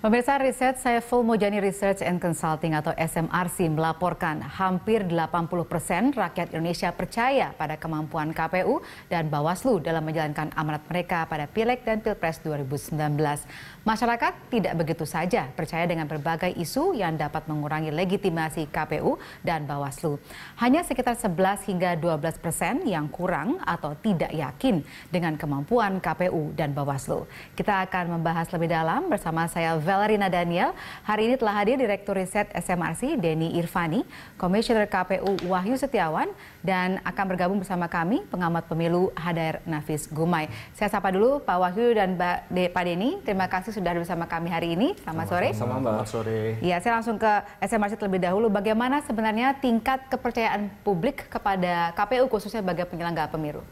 Pemirsa riset Saiful Mojani Research and Consulting atau SMRC melaporkan hampir 80 persen rakyat Indonesia percaya pada kemampuan KPU dan Bawaslu dalam menjalankan amanat mereka pada Pileg dan Pilpres 2019. Masyarakat tidak begitu saja percaya dengan berbagai isu yang dapat mengurangi legitimasi KPU dan Bawaslu. Hanya sekitar 11 hingga 12 persen yang kurang atau tidak yakin dengan kemampuan KPU dan Bawaslu. Kita akan membahas lebih dalam bersama saya Valerina Daniel. Hari ini telah hadir Direktur Riset SMRC Denny Irvani, Komisioner KPU Wahyu Setiawan, dan akan bergabung bersama kami pengamat pemilu Hadar Nafis Gumai. Saya sapa dulu Pak Wahyu dan Pak Denny. Terima kasih kasih sudah bersama kami hari ini. Selamat, sore. Selamat, sore. Iya, saya langsung ke SMRC terlebih dahulu. Bagaimana sebenarnya tingkat kepercayaan publik kepada KPU khususnya sebagai penyelenggara pemilu?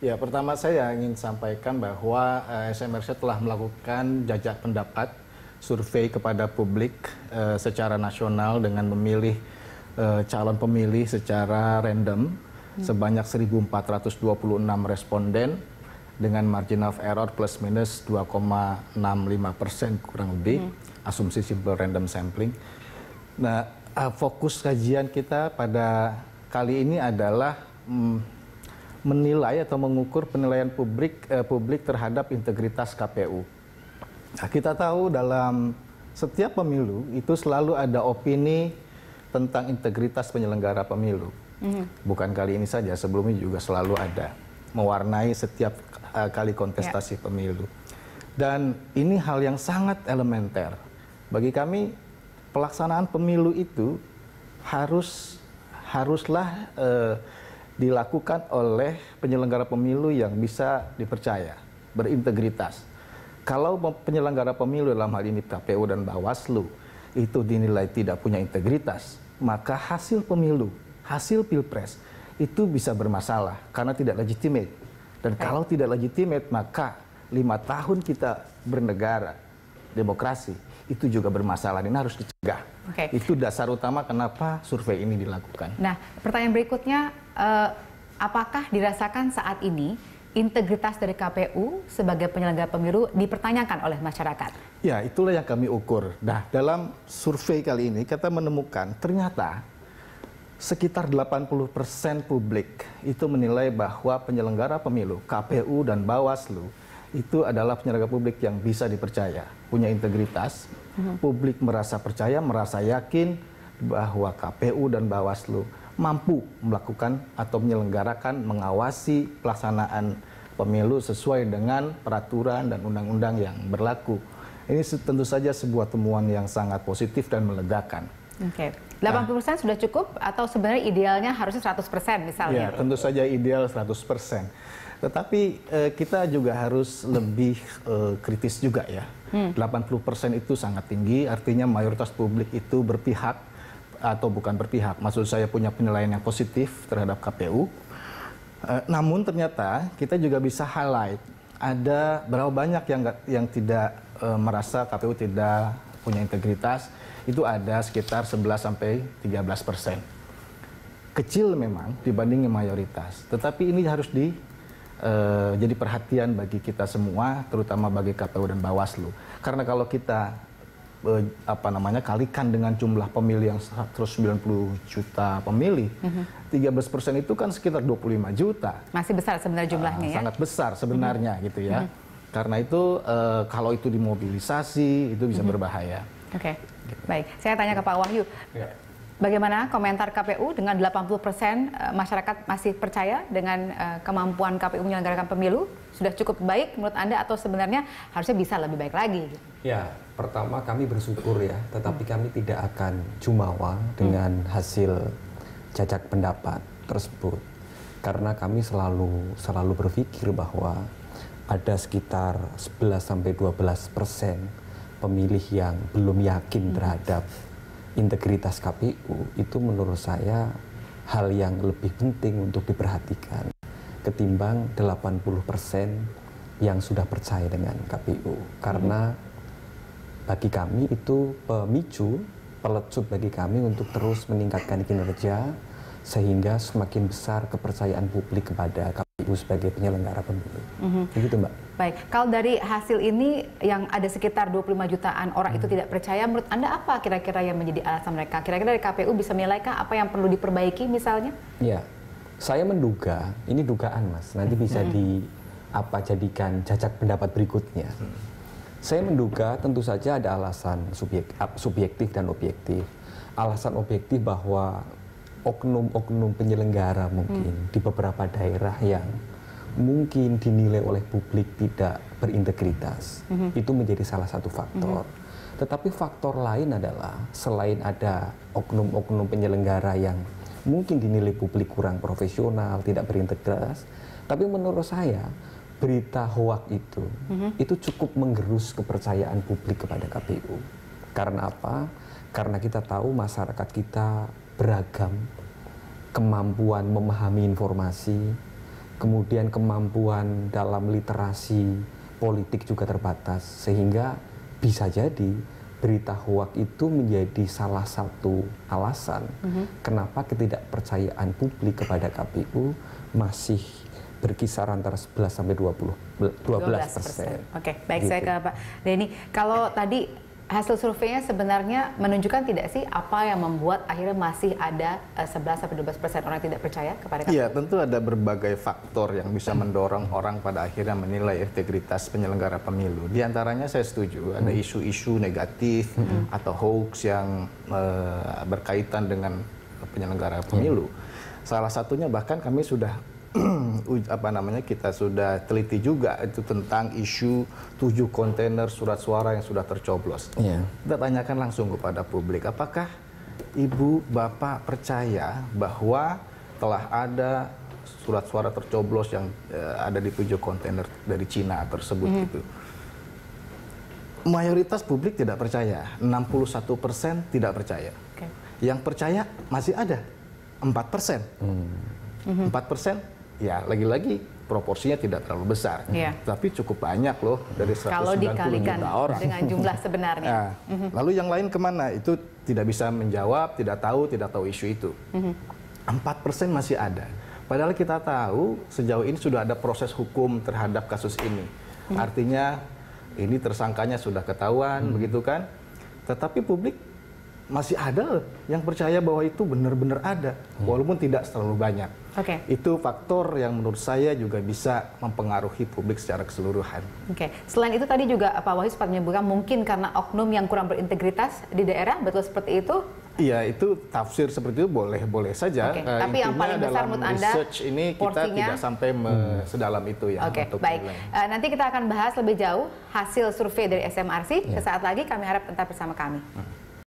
Ya, pertama saya ingin sampaikan bahwa eh, SMRC telah melakukan jajak pendapat survei kepada publik eh, secara nasional dengan memilih eh, calon pemilih secara random hmm. sebanyak 1426 responden dengan margin of error plus minus 2,65 persen kurang lebih hmm. asumsi simple random sampling. Nah eh, fokus kajian kita pada kali ini adalah mm, menilai atau mengukur penilaian publik uh, publik terhadap integritas KPU. Nah, kita tahu dalam setiap pemilu itu selalu ada opini tentang integritas penyelenggara pemilu. Mm -hmm. Bukan kali ini saja, sebelumnya juga selalu ada mewarnai setiap eh, kali kontestasi yeah. pemilu. Dan ini hal yang sangat elementer. Bagi kami pelaksanaan pemilu itu harus haruslah uh, dilakukan oleh penyelenggara pemilu yang bisa dipercaya, berintegritas. Kalau penyelenggara pemilu dalam hal ini KPU dan Bawaslu itu dinilai tidak punya integritas, maka hasil pemilu, hasil pilpres itu bisa bermasalah karena tidak legitimate. Dan kalau tidak legitimate, maka lima tahun kita bernegara, demokrasi, itu juga bermasalah ini harus dicegah. Okay. Itu dasar utama kenapa survei ini dilakukan. Nah, pertanyaan berikutnya, eh, apakah dirasakan saat ini integritas dari KPU sebagai penyelenggara pemilu dipertanyakan oleh masyarakat? Ya, itulah yang kami ukur. Nah, dalam survei kali ini kita menemukan ternyata sekitar 80% publik itu menilai bahwa penyelenggara pemilu, KPU dan Bawaslu itu adalah penyelenggara publik yang bisa dipercaya, punya integritas. Hmm. Publik merasa percaya, merasa yakin bahwa KPU dan Bawaslu mampu melakukan atau menyelenggarakan mengawasi pelaksanaan pemilu sesuai dengan peraturan dan undang-undang yang berlaku. Ini tentu saja sebuah temuan yang sangat positif dan melegakan. Okay. 80% nah. sudah cukup atau sebenarnya idealnya harusnya 100% misalnya? Ya, tentu saja ideal 100%. Tetapi eh, kita juga harus lebih eh, kritis juga ya. Hmm. 80% itu sangat tinggi, artinya mayoritas publik itu berpihak atau bukan berpihak. Maksud saya punya penilaian yang positif terhadap KPU. Eh, namun ternyata kita juga bisa highlight ada berapa banyak yang yang tidak eh, merasa KPU tidak punya integritas itu ada sekitar 11 sampai 13 persen. Kecil memang dibanding mayoritas, tetapi ini harus di uh, jadi perhatian bagi kita semua, terutama bagi KPU dan Bawaslu. Karena kalau kita uh, apa namanya kalikan dengan jumlah pemilih yang 190 juta pemilih, mm-hmm. 13 persen itu kan sekitar 25 juta. Masih besar sebenarnya ah, jumlahnya uh, ya? Sangat besar sebenarnya mm-hmm. gitu ya. Mm-hmm. Karena itu uh, kalau itu dimobilisasi itu bisa mm-hmm. berbahaya. Okay. Gitu. Baik, saya tanya ke Pak Wahyu. Ya. Bagaimana komentar KPU dengan 80 persen eh, masyarakat masih percaya dengan eh, kemampuan KPU menyelenggarakan pemilu? Sudah cukup baik menurut Anda atau sebenarnya harusnya bisa lebih baik lagi? Ya, pertama kami bersyukur ya, tetapi kami tidak akan jumawa dengan hmm. hasil jajak pendapat tersebut. Karena kami selalu selalu berpikir bahwa ada sekitar 11 sampai 12 persen pemilih yang belum yakin hmm. terhadap integritas KPU itu menurut saya hal yang lebih penting untuk diperhatikan ketimbang 80% yang sudah percaya dengan KPU karena bagi kami itu pemicu pelecut bagi kami untuk terus meningkatkan kinerja sehingga semakin besar kepercayaan publik kepada KPU KPU sebagai penyelenggara pemilu. Mm-hmm. Begitu Mbak. Baik, kalau dari hasil ini yang ada sekitar 25 jutaan orang mm-hmm. itu mhm. tidak percaya, menurut Anda apa kira-kira yang menjadi alasan mereka? Kira-kira dari KPU bisa menilaikan apa yang perlu diperbaiki misalnya? Ya, saya menduga, ini dugaan Mas, nanti bisa mm-hmm. di apa jadikan cacat pendapat berikutnya. Mm-hmm. Saya menduga tentu saja ada alasan subjek, subjektif dan objektif. Alasan objektif bahwa oknum-oknum penyelenggara mungkin hmm. di beberapa daerah yang mungkin dinilai oleh publik tidak berintegritas hmm. itu menjadi salah satu faktor. Hmm. Tetapi faktor lain adalah selain ada oknum-oknum penyelenggara yang mungkin dinilai publik kurang profesional, tidak berintegritas, tapi menurut saya berita hoak itu hmm itu cukup menggerus kepercayaan publik kepada KPU. Karena apa? Karena kita tahu masyarakat kita beragam, kemampuan memahami informasi, kemudian kemampuan dalam literasi politik juga terbatas, sehingga bisa jadi berita hoax itu menjadi salah satu alasan mm -hmm. kenapa ketidakpercayaan publik kepada KPU masih berkisar antara 11 sampai 20 12 persen. Oke, okay, baik gitu. saya ke Pak Denny. Kalau tadi hasil surveinya sebenarnya menunjukkan tidak sih apa yang membuat akhirnya masih ada 11 eh, sampai 12 persen orang yang tidak percaya kepada KPU? Iya, tentu ada berbagai faktor yang bisa mendorong orang pada akhirnya menilai integritas penyelenggara pemilu. Di antaranya saya setuju ada hmm. isu-isu negatif hmm. atau hoax yang eh, berkaitan dengan penyelenggara pemilu. Iya. Salah satunya bahkan kami sudah apa namanya kita sudah teliti juga itu tentang isu tujuh kontainer surat suara yang sudah tercoblos. Yeah. Kita tanyakan langsung kepada publik, apakah ibu bapak percaya bahwa telah ada surat suara tercoblos yang uh, ada di tujuh kontainer dari Cina tersebut mm. itu. Mayoritas publik tidak percaya, 61 persen tidak percaya. Okay. Yang percaya masih ada, 4 persen. Mm. 4 hmm. persen ya lagi-lagi proporsinya tidak terlalu besar, yeah. tapi cukup banyak loh dari 190 Kalau juta orang dengan jumlah sebenarnya. nah, mm -hmm. Lalu yang lain kemana? Itu tidak bisa menjawab, tidak tahu, tidak tahu isu itu. Mhm. Empat mm persen -hmm. masih ada. Padahal kita tahu sejauh ini sudah ada proses hukum terhadap kasus ini. Mm hmm. Artinya ini tersangkanya sudah ketahuan, hmm. begitu kan? Tetapi publik masih ada yang percaya bahwa itu benar-benar ada, hmm. walaupun tidak terlalu banyak. Okay. Itu faktor yang menurut saya juga bisa mempengaruhi publik secara keseluruhan. Oke. Okay. Selain itu tadi juga Pak Wahyu sempat menyebutkan mungkin karena oknum yang kurang berintegritas di daerah betul seperti itu. Iya, itu tafsir seperti itu boleh-boleh saja. Okay. Uh, eh, Tapi yang paling besar menurut Anda research ini kita tidak sampai hmm. sedalam itu ya. Oke, okay. baik. Uh, nanti kita akan bahas lebih jauh hasil survei dari SMRC. Yeah. Sesaat lagi kami harap tetap bersama kami. Hmm.